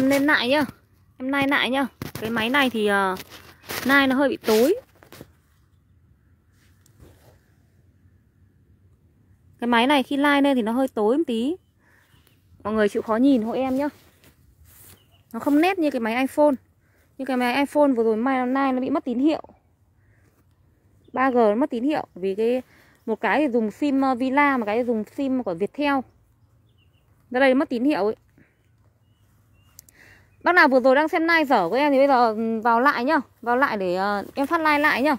em lên lại nhá Em nai lại nhá Cái máy này thì uh, nai nó hơi bị tối Cái máy này khi lai lên thì nó hơi tối một tí Mọi người chịu khó nhìn hộ em nhá Nó không nét như cái máy iPhone Như cái máy iPhone vừa rồi mai nai nó bị mất tín hiệu 3G nó mất tín hiệu Vì cái một cái thì dùng sim ờ, Villa Một cái thì dùng sim của Viettel đây là mất tín hiệu ấy Bác nào vừa rồi đang xem like dở của em thì bây giờ ừ, vào lại nhá Vào lại để uh, em phát like lại nhá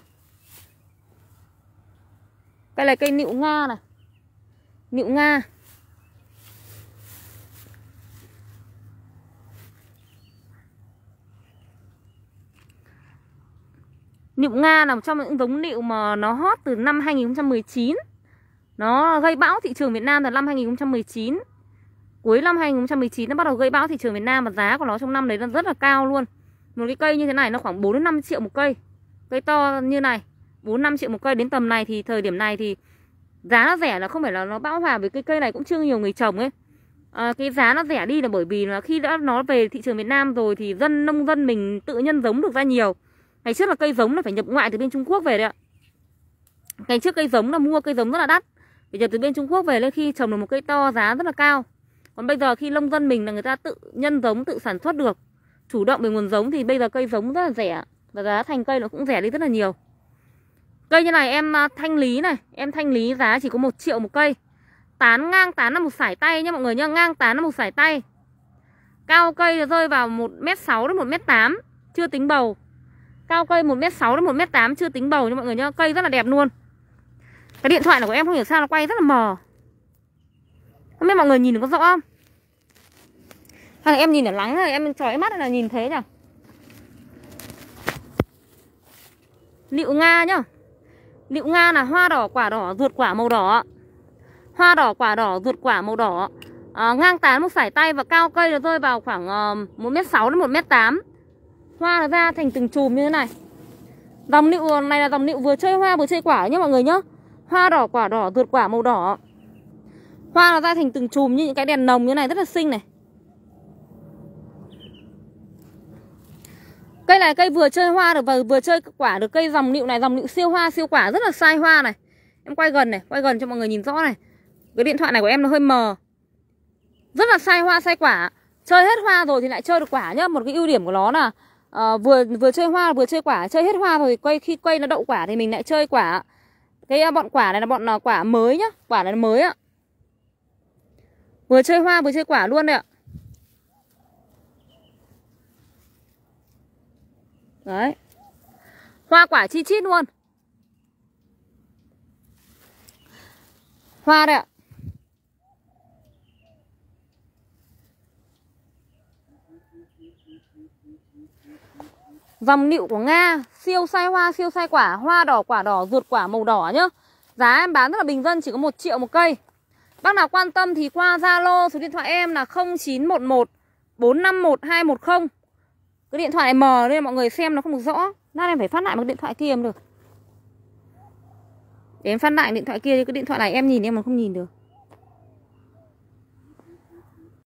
Cây này cây nịu Nga này Nịu Nga Nịu Nga là một trong những giống nịu mà nó hot từ năm 2019 Nó gây bão thị trường Việt Nam từ năm 2019 cuối năm 2019 nó bắt đầu gây bão thị trường Việt Nam và giá của nó trong năm đấy nó rất là cao luôn một cái cây như thế này nó khoảng 4 đến 5 triệu một cây cây to như này 4 5 triệu một cây đến tầm này thì thời điểm này thì giá nó rẻ là không phải là nó bão hòa với cây cây này cũng chưa nhiều người trồng ấy à, cái giá nó rẻ đi là bởi vì là khi đã nó về thị trường Việt Nam rồi thì dân nông dân mình tự nhân giống được ra nhiều ngày trước là cây giống là phải nhập ngoại từ bên Trung Quốc về đấy ạ ngày trước cây giống là mua cây giống rất là đắt bây giờ từ bên Trung Quốc về lên khi trồng được một cây to giá rất là cao còn bây giờ khi nông dân mình là người ta tự nhân giống tự sản xuất được chủ động về nguồn giống thì bây giờ cây giống rất là rẻ và giá thành cây nó cũng rẻ đi rất là nhiều cây như này em à, thanh lý này em thanh lý giá chỉ có một triệu một cây tán ngang tán là một sải tay nha mọi người nhá ngang tán là một sải tay cao cây rơi vào một m sáu đến một m tám chưa tính bầu cao cây một m sáu đến một m tám chưa tính bầu nha mọi người nhá cây rất là đẹp luôn cái điện thoại của em không hiểu sao nó quay rất là mờ không biết mọi người nhìn được có rõ không? Hay là em nhìn ở lắng rồi em trói mắt là nhìn thế nhỉ? Liệu Nga nhá. Liệu Nga là hoa đỏ, quả đỏ, ruột quả màu đỏ. Hoa đỏ, quả đỏ, ruột quả màu đỏ. À, ngang tán một sải tay và cao cây nó rơi vào khoảng ờ, uh, 1m6 đến 1m8. Hoa nó ra thành từng chùm như thế này. Dòng liệu này là dòng liệu vừa chơi hoa vừa chơi quả nhé mọi người nhá. Hoa đỏ, quả đỏ, ruột quả màu đỏ. Hoa nó ra thành từng chùm như những cái đèn nồng như này rất là xinh này Cây này cây vừa chơi hoa được và vừa chơi quả được cây dòng nịu này Dòng nịu siêu hoa siêu quả rất là sai hoa này Em quay gần này, quay gần cho mọi người nhìn rõ này Cái điện thoại này của em nó hơi mờ Rất là sai hoa sai quả Chơi hết hoa rồi thì lại chơi được quả nhá Một cái ưu điểm của nó là uh, vừa vừa chơi hoa vừa chơi quả Chơi hết hoa rồi quay khi quay nó đậu quả thì mình lại chơi quả Cái ờ, bọn quả này là bọn ờ, quả mới nhá Quả này là mới ạ Vừa chơi hoa vừa chơi quả luôn đấy ạ Đấy Hoa quả chi chít luôn Hoa đấy ạ Dòng nịu của Nga Siêu sai hoa, siêu sai quả Hoa đỏ, quả đỏ, ruột quả màu đỏ nhá Giá em bán rất là bình dân Chỉ có 1 triệu một cây Bác nào quan tâm thì qua Zalo số điện thoại em là 0911 451 210. Cái điện thoại này mờ nên mọi người xem nó không được rõ. Nên em phải phát lại một điện thoại kia em được. Để em phát lại điện thoại kia thì cái điện thoại này em nhìn em mà không nhìn được.